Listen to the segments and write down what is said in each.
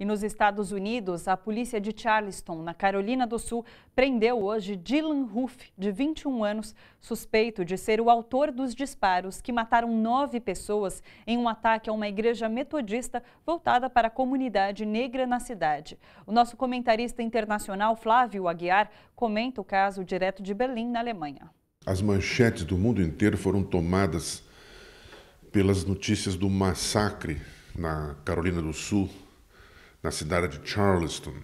E nos Estados Unidos, a polícia de Charleston, na Carolina do Sul, prendeu hoje Dylan Ruff, de 21 anos, suspeito de ser o autor dos disparos que mataram nove pessoas em um ataque a uma igreja metodista voltada para a comunidade negra na cidade. O nosso comentarista internacional, Flávio Aguiar, comenta o caso direto de Berlim, na Alemanha. As manchetes do mundo inteiro foram tomadas pelas notícias do massacre na Carolina do Sul na cidade de Charleston,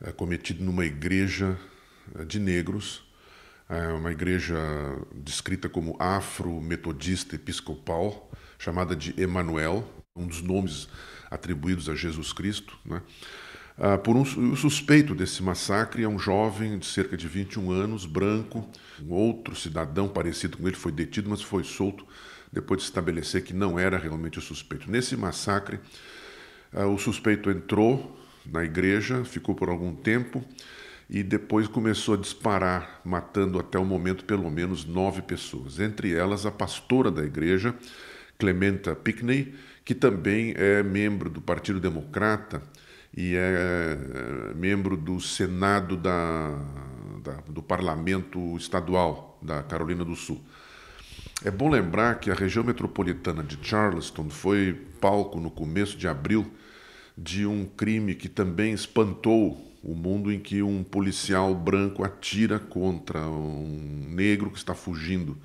é cometido numa igreja é, de negros, é uma igreja descrita como afro-metodista episcopal, chamada de Emanuel, um dos nomes atribuídos a Jesus Cristo. Né? Ah, por um, o suspeito desse massacre é um jovem de cerca de 21 anos, branco. Um outro cidadão parecido com ele foi detido, mas foi solto depois de estabelecer que não era realmente o suspeito. Nesse massacre, ah, o suspeito entrou na igreja, ficou por algum tempo e depois começou a disparar, matando até o momento pelo menos nove pessoas, entre elas a pastora da igreja, Clementa Pickney, que também é membro do Partido Democrata e é eh, membro do Senado da, da, do Parlamento Estadual da Carolina do Sul. É bom lembrar que a região metropolitana de Charleston foi palco no começo de abril de um crime que também espantou o mundo em que um policial branco atira contra um negro que está fugindo.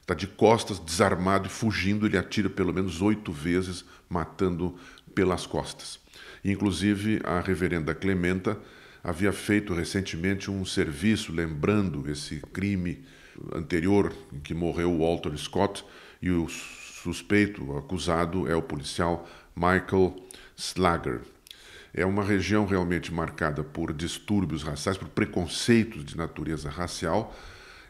Está de costas, desarmado e fugindo, ele atira pelo menos oito vezes, matando pelas costas. Inclusive, a reverenda Clementa havia feito recentemente um serviço lembrando esse crime anterior em que morreu o Walter Scott e os suspeito, acusado, é o policial Michael Slager. É uma região realmente marcada por distúrbios raciais, por preconceitos de natureza racial,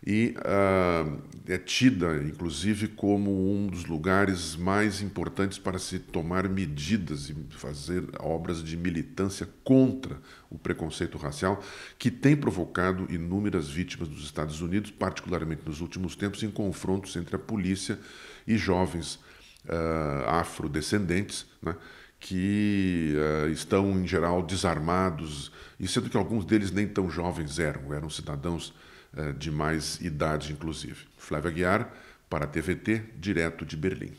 e uh, é tida, inclusive, como um dos lugares mais importantes para se tomar medidas e fazer obras de militância contra o preconceito racial, que tem provocado inúmeras vítimas nos Estados Unidos, particularmente nos últimos tempos, em confrontos entre a polícia e jovens uh, afrodescendentes, né, que uh, estão, em geral, desarmados, e sendo que alguns deles nem tão jovens eram, eram cidadãos eh, de mais idade, inclusive. Flávia Guiar, para a TVT, direto de Berlim.